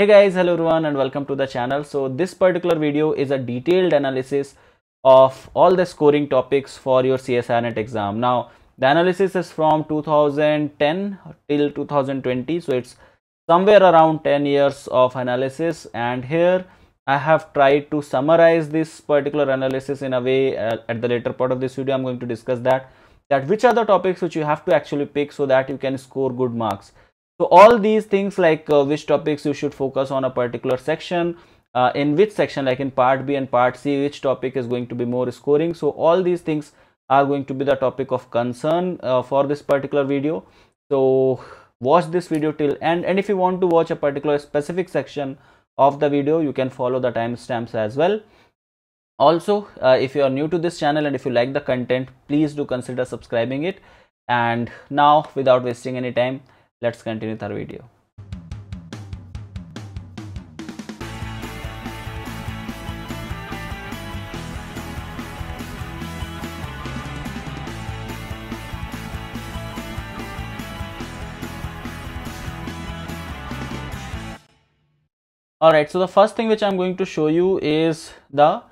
hey guys hello everyone and welcome to the channel so this particular video is a detailed analysis of all the scoring topics for your CSINET exam now the analysis is from 2010 till 2020 so it's somewhere around 10 years of analysis and here i have tried to summarize this particular analysis in a way uh, at the later part of this video i'm going to discuss that that which are the topics which you have to actually pick so that you can score good marks so all these things like uh, which topics you should focus on a particular section, uh, in which section like in part B and part C, which topic is going to be more scoring. So all these things are going to be the topic of concern uh, for this particular video. So watch this video till end and if you want to watch a particular specific section of the video, you can follow the timestamps as well. Also, uh, if you are new to this channel and if you like the content, please do consider subscribing it. And now without wasting any time, let's continue with our video Alright, so the first thing which I'm going to show you is the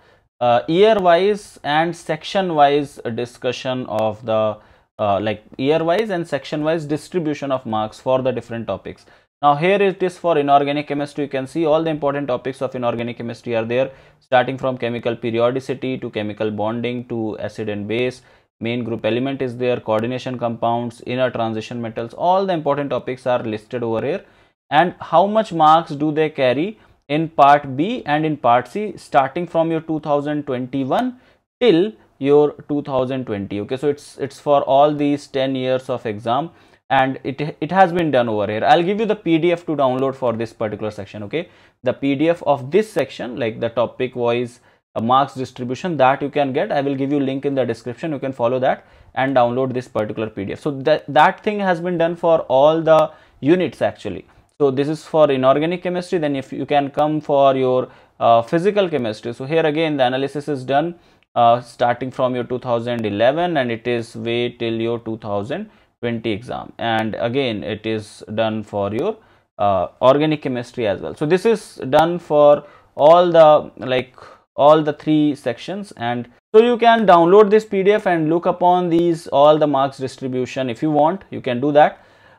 uh, year wise and section wise discussion of the uh, like year wise and section wise distribution of marks for the different topics now here it is for inorganic chemistry you can see all the important topics of inorganic chemistry are there starting from chemical periodicity to chemical bonding to acid and base main group element is there coordination compounds inner transition metals all the important topics are listed over here and how much marks do they carry in part b and in part c starting from your 2021 till your 2020 okay so it's it's for all these 10 years of exam and it it has been done over here i'll give you the pdf to download for this particular section okay the pdf of this section like the topic wise uh, marks distribution that you can get i will give you link in the description you can follow that and download this particular pdf so that that thing has been done for all the units actually so this is for inorganic chemistry then if you can come for your uh, physical chemistry so here again the analysis is done uh, starting from your 2011 and it is way till your 2020 exam and again it is done for your uh, organic chemistry as well so this is done for all the like all the three sections and so you can download this pdf and look upon these all the marks distribution if you want you can do that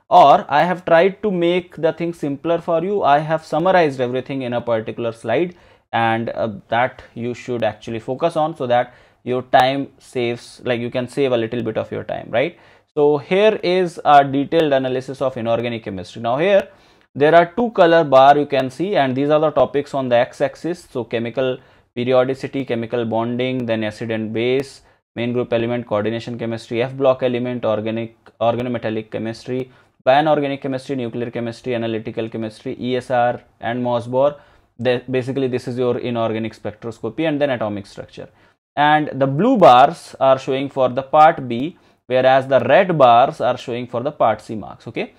or i have tried to make the thing simpler for you i have summarized everything in a particular slide and uh, that you should actually focus on so that your time saves like you can save a little bit of your time right so here is a detailed analysis of inorganic chemistry now here there are two color bar you can see and these are the topics on the x-axis so chemical periodicity chemical bonding then acid and base main group element coordination chemistry f block element organic organometallic chemistry bionorganic chemistry nuclear chemistry analytical chemistry esr and mos bohr basically this is your inorganic spectroscopy and then atomic structure and the blue bars are showing for the part b whereas the red bars are showing for the part c marks okay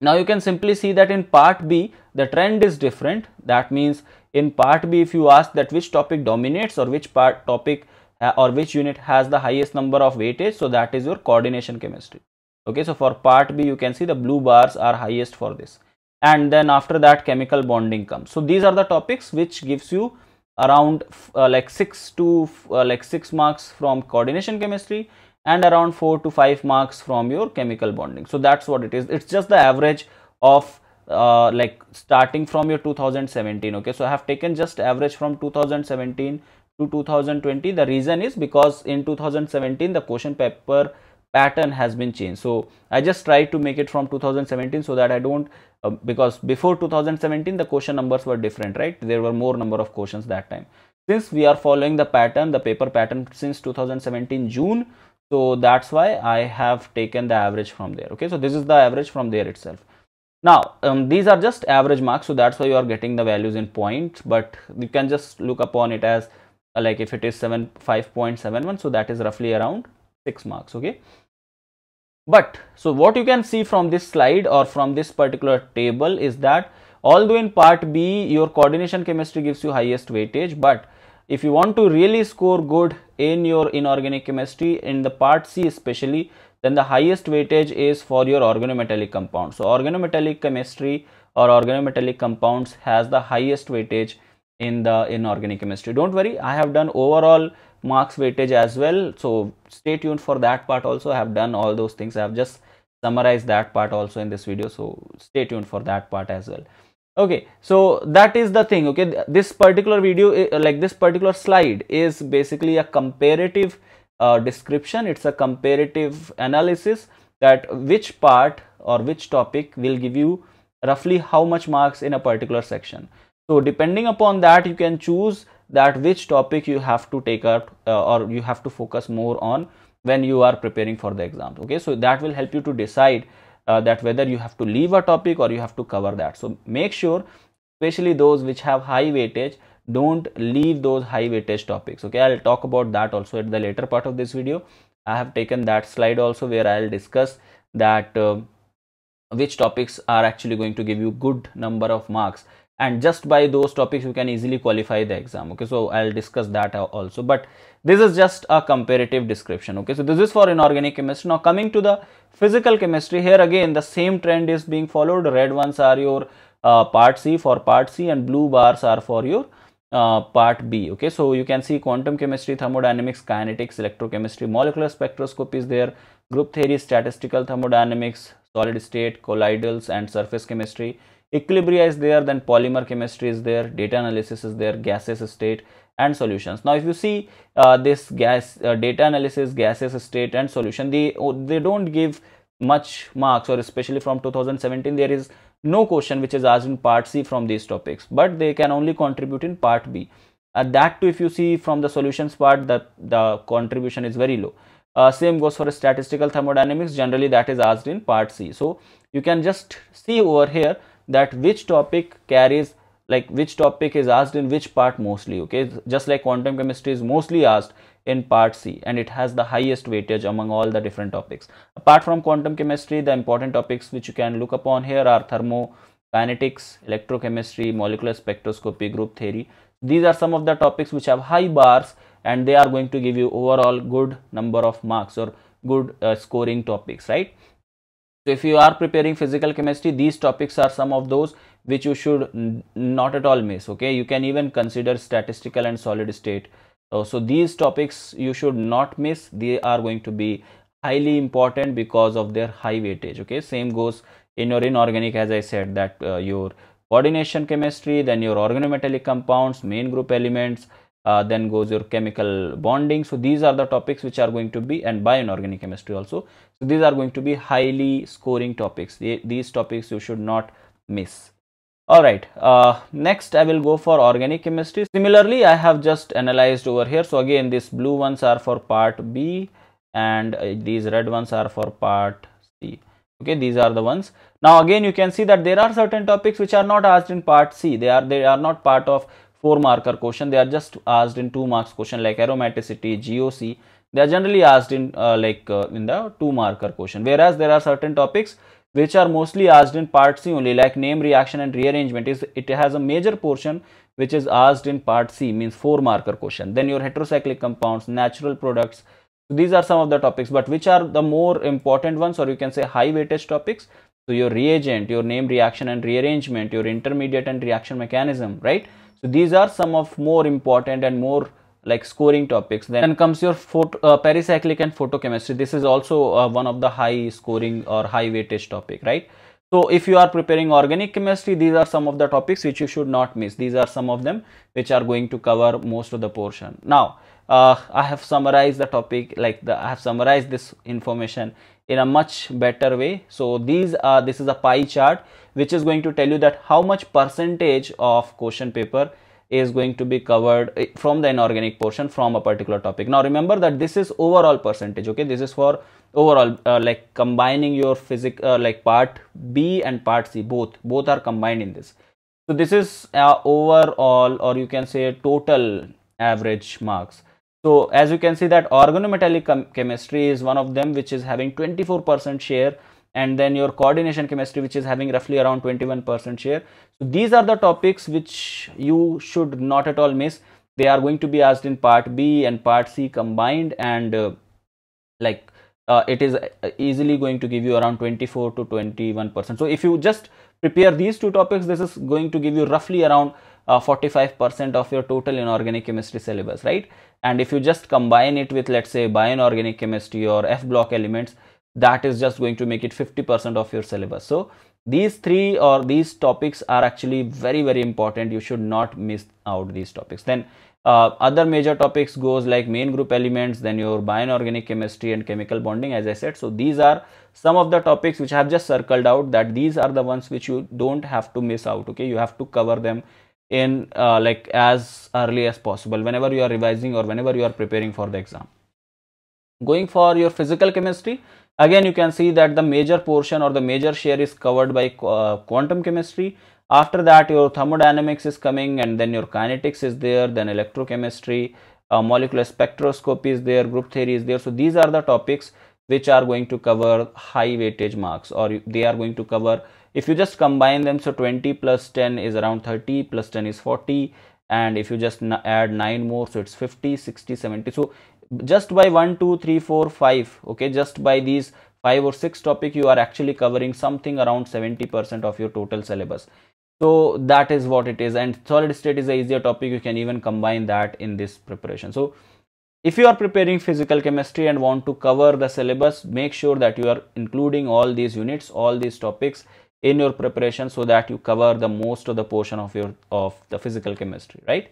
now you can simply see that in part b the trend is different that means in part b if you ask that which topic dominates or which part topic uh, or which unit has the highest number of weightage so that is your coordination chemistry okay so for part b you can see the blue bars are highest for this and then after that chemical bonding comes so these are the topics which gives you around uh, like 6 to uh, like 6 marks from coordination chemistry and around 4 to 5 marks from your chemical bonding so that's what it is it's just the average of uh, like starting from your 2017 okay so i have taken just average from 2017 to 2020 the reason is because in 2017 the question paper pattern has been changed so i just tried to make it from 2017 so that i don't uh, because before 2017 the question numbers were different right there were more number of questions that time since we are following the pattern the paper pattern since 2017 june so that's why i have taken the average from there okay so this is the average from there itself now um, these are just average marks so that's why you are getting the values in point but you can just look upon it as uh, like if it is 7 5.71 so that is roughly around 6 marks okay but so what you can see from this slide or from this particular table is that although in part b your coordination chemistry gives you highest weightage but if you want to really score good in your inorganic chemistry in the part c especially then the highest weightage is for your organometallic compound. so organometallic chemistry or organometallic compounds has the highest weightage in the inorganic chemistry don't worry i have done overall marks weightage as well so stay tuned for that part also i have done all those things i have just summarized that part also in this video so stay tuned for that part as well okay so that is the thing okay this particular video eh, like this particular slide is basically a comparative uh, description it's a comparative analysis that which part or which topic will give you roughly how much marks in a particular section so depending upon that you can choose that which topic you have to take up uh, or you have to focus more on when you are preparing for the exam okay so that will help you to decide uh, that whether you have to leave a topic or you have to cover that so make sure especially those which have high weightage don't leave those high weightage topics okay i'll talk about that also at the later part of this video i have taken that slide also where i'll discuss that uh, which topics are actually going to give you good number of marks and just by those topics you can easily qualify the exam okay so i'll discuss that also but this is just a comparative description okay so this is for inorganic chemistry now coming to the physical chemistry here again the same trend is being followed red ones are your uh, part c for part c and blue bars are for your uh, part B. Okay, so you can see quantum chemistry, thermodynamics, kinetics, electrochemistry, molecular spectroscopy is there, group theory, statistical thermodynamics, solid state, colloidals, and surface chemistry, equilibria is there then polymer chemistry is there data analysis is there gases state and solutions now if you see uh, this gas uh, data analysis gases state and solution they oh, they don't give much marks or especially from 2017 there is no question which is asked in part c from these topics but they can only contribute in part b uh, that too if you see from the solutions part the the contribution is very low uh, same goes for statistical thermodynamics generally that is asked in part c so you can just see over here that which topic carries like which topic is asked in which part mostly okay just like quantum chemistry is mostly asked in part c and it has the highest weightage among all the different topics apart from quantum chemistry the important topics which you can look upon here are thermokinetics electrochemistry molecular spectroscopy group theory these are some of the topics which have high bars and they are going to give you overall good number of marks or good uh, scoring topics right so if you are preparing physical chemistry, these topics are some of those which you should not at all miss. Okay, you can even consider statistical and solid state. so these topics you should not miss. They are going to be highly important because of their high weightage. Okay, same goes in your inorganic as I said that uh, your coordination chemistry, then your organometallic compounds, main group elements, uh, then goes your chemical bonding. So these are the topics which are going to be and inorganic chemistry also these are going to be highly scoring topics these topics you should not miss all right uh, next i will go for organic chemistry similarly i have just analyzed over here so again these blue ones are for part b and uh, these red ones are for part c okay these are the ones now again you can see that there are certain topics which are not asked in part c they are they are not part of four marker question they are just asked in two marks question like aromaticity goc they are generally asked in uh, like uh, in the two marker question whereas there are certain topics which are mostly asked in part c only like name reaction and rearrangement is it has a major portion which is asked in part c means four marker question then your heterocyclic compounds natural products so these are some of the topics but which are the more important ones or you can say high weightage topics so your reagent your name reaction and rearrangement your intermediate and reaction mechanism right so these are some of more important and more like scoring topics then comes your photo, uh, pericyclic and photochemistry this is also uh, one of the high scoring or high weightage topic right so if you are preparing organic chemistry these are some of the topics which you should not miss these are some of them which are going to cover most of the portion now uh, i have summarized the topic like the, i have summarized this information in a much better way so these are this is a pie chart which is going to tell you that how much percentage of question paper is going to be covered eh, from the inorganic portion from a particular topic. Now remember that this is overall percentage. Okay, this is for overall uh, like combining your physical uh, like part B and part C both both are combined in this. So this is uh, overall or you can say total average marks. So as you can see that organometallic chemistry is one of them which is having 24% share and then your coordination chemistry which is having roughly around 21% share so these are the topics which you should not at all miss they are going to be asked in part b and part c combined and uh, like uh, it is uh, easily going to give you around 24 to 21% so if you just prepare these two topics this is going to give you roughly around 45% uh, of your total inorganic chemistry syllabus right and if you just combine it with let's say bioinorganic chemistry or f block elements that is just going to make it 50% of your syllabus so these three or these topics are actually very very important you should not miss out these topics then uh, other major topics goes like main group elements then your bioinorganic chemistry and chemical bonding as i said so these are some of the topics which i have just circled out that these are the ones which you don't have to miss out okay you have to cover them in uh, like as early as possible whenever you are revising or whenever you are preparing for the exam going for your physical chemistry Again, you can see that the major portion or the major share is covered by uh, quantum chemistry. After that, your thermodynamics is coming and then your kinetics is there, then electrochemistry, uh, molecular spectroscopy is there, group theory is there. So, these are the topics which are going to cover high weightage marks or they are going to cover if you just combine them so 20 plus 10 is around 30 plus 10 is 40 and if you just add 9 more so it's 50 60 70 so just by 1 2 3 4 5 okay just by these 5 or 6 topic you are actually covering something around 70% of your total syllabus so that is what it is and solid state is a easier topic you can even combine that in this preparation so if you are preparing physical chemistry and want to cover the syllabus make sure that you are including all these units all these topics in your preparation so that you cover the most of the portion of your of the physical chemistry right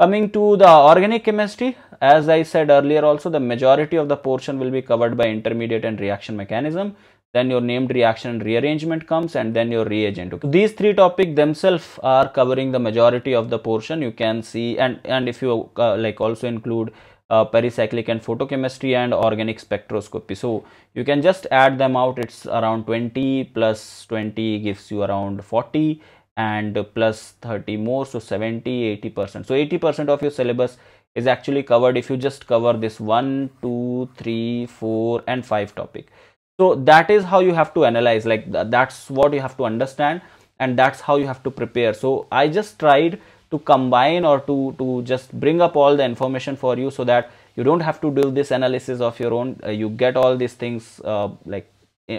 Coming to the organic chemistry, as I said earlier also the majority of the portion will be covered by intermediate and reaction mechanism. Then your named reaction and rearrangement comes and then your reagent. Okay. These three topics themselves are covering the majority of the portion you can see and, and if you uh, like also include uh, pericyclic and photochemistry and organic spectroscopy. So you can just add them out it's around 20 plus 20 gives you around 40 and plus 30 more so 70 80 percent so 80 percent of your syllabus is actually covered if you just cover this one two three four and five topic so that is how you have to analyze like that's what you have to understand and that's how you have to prepare so i just tried to combine or to to just bring up all the information for you so that you don't have to do this analysis of your own uh, you get all these things uh, like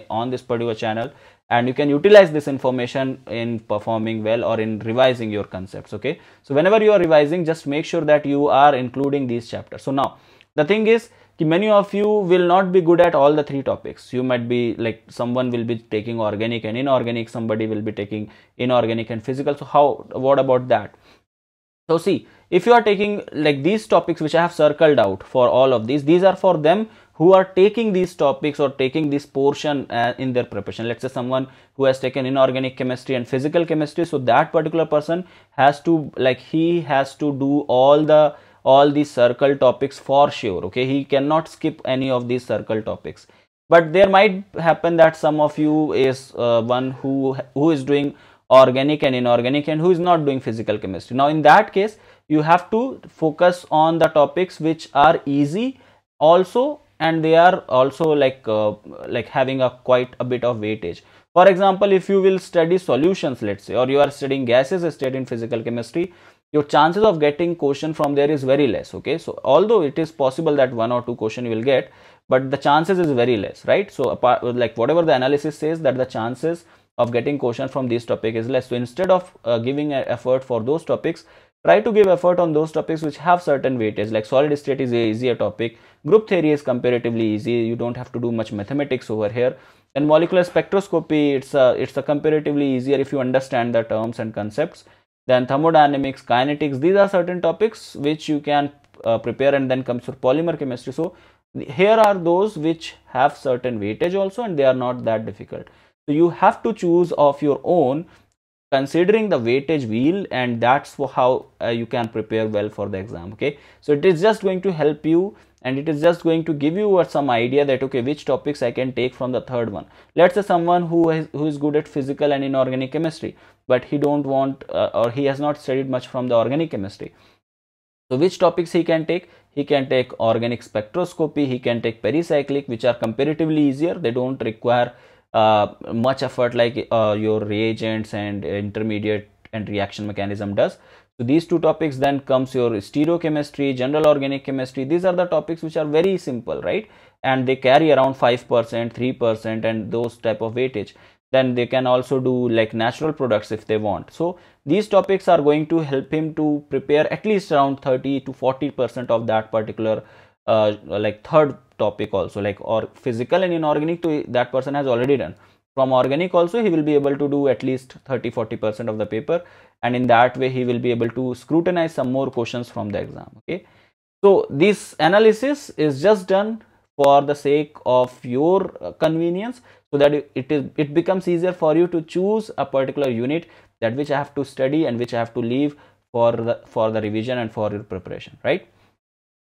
on this particular channel and you can utilize this information in performing well or in revising your concepts okay so whenever you are revising just make sure that you are including these chapters so now the thing is many of you will not be good at all the three topics you might be like someone will be taking organic and inorganic somebody will be taking inorganic and physical so how what about that so see if you are taking like these topics which i have circled out for all of these these are for them who are taking these topics or taking this portion uh, in their preparation let's say someone who has taken inorganic chemistry and physical chemistry so that particular person has to like he has to do all the all the circle topics for sure okay he cannot skip any of these circle topics but there might happen that some of you is uh, one who who is doing organic and inorganic and who is not doing physical chemistry now in that case you have to focus on the topics which are easy also and they are also like uh, like having a quite a bit of weightage for example if you will study solutions let's say or you are studying gases state in physical chemistry your chances of getting question from there is very less okay so although it is possible that one or two question you will get but the chances is very less right so apart like whatever the analysis says that the chances of getting question from this topic is less so instead of uh, giving an effort for those topics Try to give effort on those topics which have certain weightage like solid state is a easier topic. Group theory is comparatively easy. You don't have to do much mathematics over here. And molecular spectroscopy, it's a, it's a comparatively easier if you understand the terms and concepts. Then thermodynamics, kinetics, these are certain topics which you can uh, prepare and then comes for polymer chemistry. So here are those which have certain weightage also and they are not that difficult. So you have to choose of your own considering the weightage wheel and that's how uh, you can prepare well for the exam okay so it is just going to help you and it is just going to give you some idea that okay which topics i can take from the third one let's say someone who is who is good at physical and inorganic chemistry but he don't want uh, or he has not studied much from the organic chemistry so which topics he can take he can take organic spectroscopy he can take pericyclic which are comparatively easier they don't require uh, much effort like uh, your reagents and intermediate and reaction mechanism does so these two topics then comes your stereochemistry general organic chemistry these are the topics which are very simple right and they carry around 5% 3% and those type of weightage then they can also do like natural products if they want so these topics are going to help him to prepare at least around 30 to 40 percent of that particular uh, like third topic also like or physical and inorganic to that person has already done from organic also he will be able to do at least 30 40 percent of the paper and in that way he will be able to scrutinize some more questions from the exam okay so this analysis is just done for the sake of your convenience so that it is it becomes easier for you to choose a particular unit that which i have to study and which i have to leave for the for the revision and for your preparation right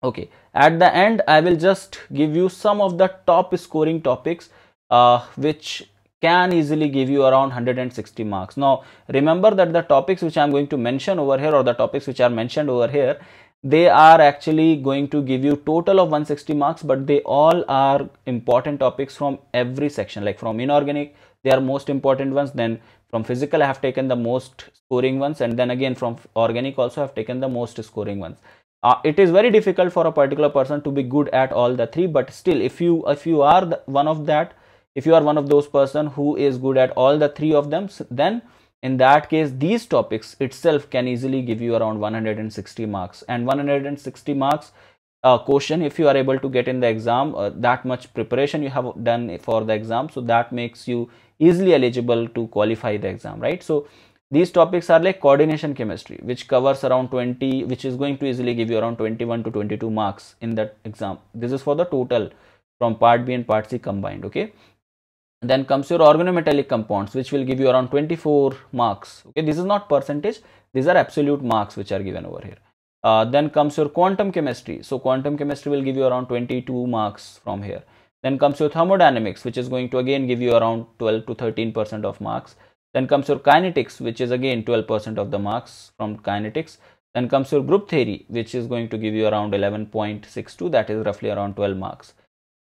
okay at the end i will just give you some of the top scoring topics uh, which can easily give you around 160 marks now remember that the topics which i'm going to mention over here or the topics which are mentioned over here they are actually going to give you total of 160 marks but they all are important topics from every section like from inorganic they are most important ones then from physical i have taken the most scoring ones and then again from organic also i have taken the most scoring ones uh, it is very difficult for a particular person to be good at all the three but still if you if you are the, one of that if you are one of those person who is good at all the three of them then in that case these topics itself can easily give you around 160 marks and 160 marks uh, question if you are able to get in the exam uh, that much preparation you have done for the exam so that makes you easily eligible to qualify the exam right so these topics are like coordination chemistry, which covers around 20, which is going to easily give you around 21 to 22 marks in that exam. This is for the total from part B and part C combined. Okay. then comes your organometallic compounds, which will give you around 24 marks. Okay. This is not percentage. These are absolute marks which are given over here. Uh, then comes your quantum chemistry. So quantum chemistry will give you around 22 marks from here. Then comes your thermodynamics, which is going to again give you around 12 to 13 percent of marks then comes your kinetics, which is again 12% of the marks from kinetics. Then comes your group theory, which is going to give you around 11.62, that is roughly around 12 marks.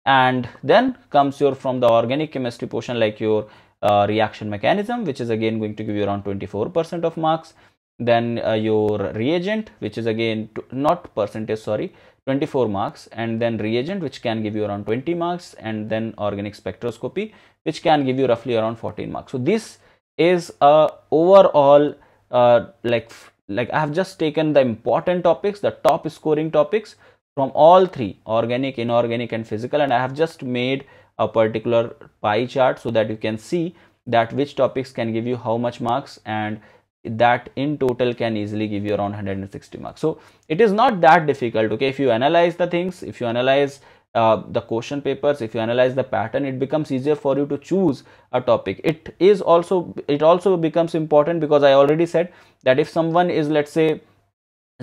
And then comes your from the organic chemistry portion, like your uh, reaction mechanism, which is again going to give you around 24% of marks. Then uh, your reagent, which is again not percentage, sorry, 24 marks and then reagent which can give you around 20 marks and then organic spectroscopy which can give you roughly around 14 marks so this is a overall uh, like like I have just taken the important topics, the top scoring topics from all three organic, inorganic and physical and I have just made a particular pie chart so that you can see that which topics can give you how much marks and that in total can easily give you around 160 marks so it is not that difficult okay if you analyze the things if you analyze uh, the question papers if you analyze the pattern it becomes easier for you to choose a topic it is also it also becomes important because i already said that if someone is let's say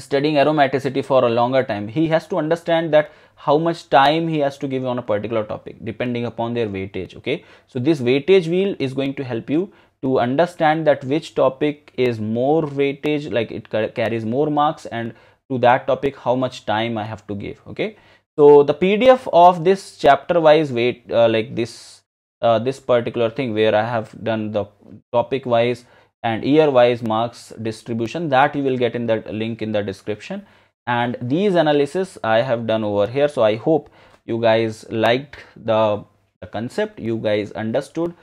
studying aromaticity for a longer time he has to understand that how much time he has to give on a particular topic depending upon their weightage okay so this weightage wheel is going to help you to understand that which topic is more weightage like it carries more marks and to that topic how much time i have to give okay so the pdf of this chapter wise weight uh, like this uh, this particular thing where i have done the topic wise and year wise marks distribution that you will get in that link in the description and these analysis i have done over here so i hope you guys liked the, the concept you guys understood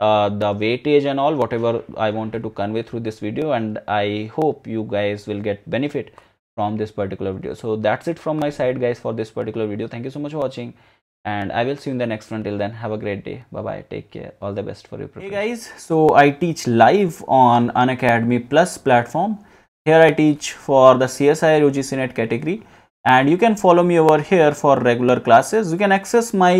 uh, the weightage and all whatever i wanted to convey through this video and i hope you guys will get benefit from this particular video so that's it from my side guys for this particular video thank you so much for watching and i will see you in the next one till then have a great day bye bye take care all the best for you hey guys so i teach live on An Academy plus platform here i teach for the csi ugc net category and you can follow me over here for regular classes you can access my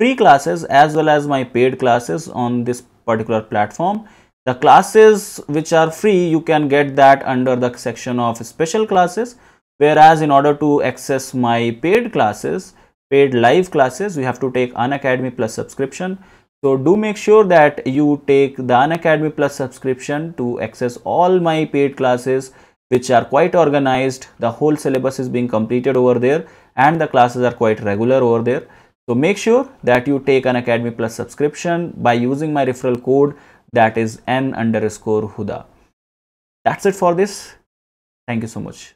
free classes as well as my paid classes on this particular platform the classes which are free, you can get that under the section of special classes. Whereas in order to access my paid classes, paid live classes, we have to take Unacademy Plus subscription. So do make sure that you take the Unacademy Plus subscription to access all my paid classes which are quite organized. The whole syllabus is being completed over there and the classes are quite regular over there. So make sure that you take an Academy Plus subscription by using my referral code that is n underscore huda that's it for this thank you so much